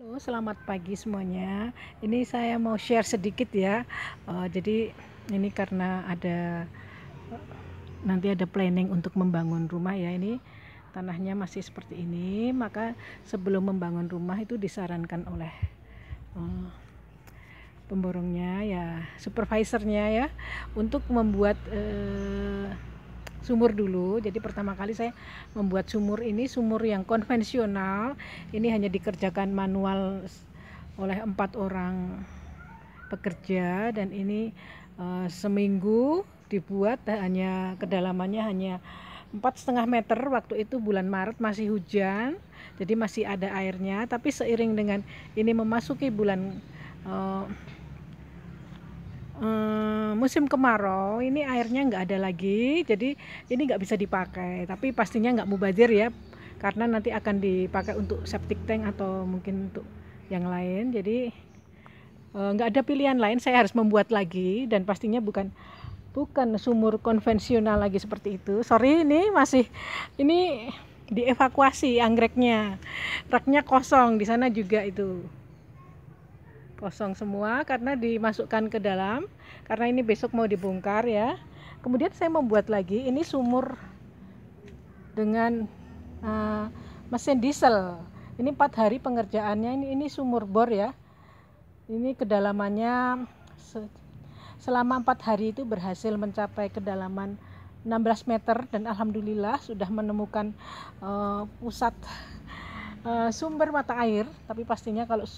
Halo, selamat pagi semuanya. Ini saya mau share sedikit ya. Uh, jadi ini karena ada eh, nanti ada planning untuk membangun rumah ya ini tanahnya masih seperti ini, maka sebelum membangun rumah itu disarankan oleh uh, pemborongnya ya, supervisornya ya untuk membuat uh, sumur dulu. Jadi pertama kali saya membuat sumur ini sumur yang konvensional. Ini hanya dikerjakan manual oleh empat orang pekerja dan ini uh, seminggu dibuat eh, hanya kedalamannya hanya empat setengah meter waktu itu bulan Maret masih hujan jadi masih ada airnya tapi seiring dengan ini memasuki bulan uh, uh, musim kemarau ini airnya nggak ada lagi jadi ini nggak bisa dipakai tapi pastinya nggak mubazir ya karena nanti akan dipakai untuk septic tank atau mungkin untuk yang lain jadi eh, nggak ada pilihan lain saya harus membuat lagi dan pastinya bukan bukan sumur konvensional lagi seperti itu sorry ini masih ini dievakuasi anggreknya raknya kosong di sana juga itu kosong semua karena dimasukkan ke dalam karena ini besok mau dibongkar ya kemudian saya membuat lagi ini sumur dengan uh, mesin diesel ini empat hari pengerjaannya ini ini sumur bor ya ini kedalamannya selama empat hari itu berhasil mencapai kedalaman 16 meter dan alhamdulillah sudah menemukan uh, pusat uh, sumber mata air tapi pastinya kalau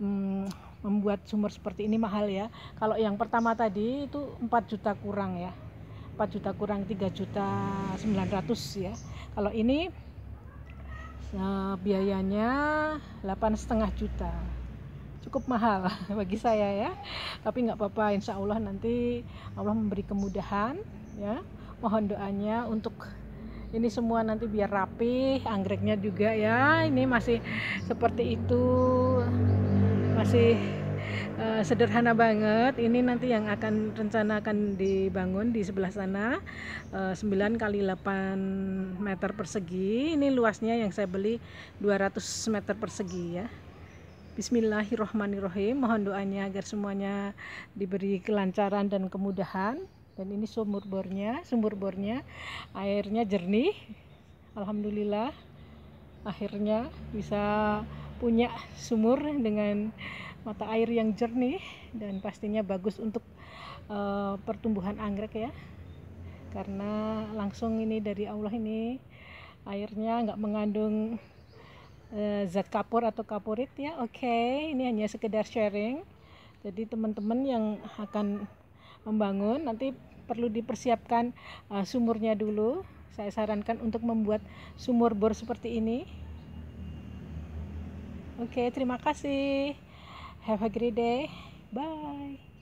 hmm, membuat sumur seperti ini mahal ya. Kalau yang pertama tadi itu 4 juta kurang ya. 4 juta kurang 3 juta 900 ya. Kalau ini nah, biayanya setengah juta. Cukup mahal bagi saya ya. Tapi nggak apa-apa, insya Allah nanti Allah memberi kemudahan ya. Mohon doanya untuk ini semua nanti biar rapi, anggreknya juga ya. Ini masih seperti itu masih uh, sederhana banget ini nanti yang akan rencana akan dibangun di sebelah sana uh, eh, 9 kali 8 meter persegi ini luasnya yang saya beli 200 meter persegi ya Bismillahirrohmanirrohim mohon doanya agar semuanya diberi kelancaran dan kemudahan dan ini sumur bornya sumur bornya airnya jernih Alhamdulillah akhirnya bisa punya sumur dengan mata air yang jernih dan pastinya bagus untuk uh, pertumbuhan anggrek ya karena langsung ini dari Allah ini airnya nggak mengandung uh, zat kapur atau kapurit ya oke okay, ini hanya sekedar sharing jadi teman-teman yang akan membangun nanti perlu dipersiapkan uh, sumurnya dulu saya sarankan untuk membuat sumur bor seperti ini Oke, okay, terima kasih. Have a great day. Bye.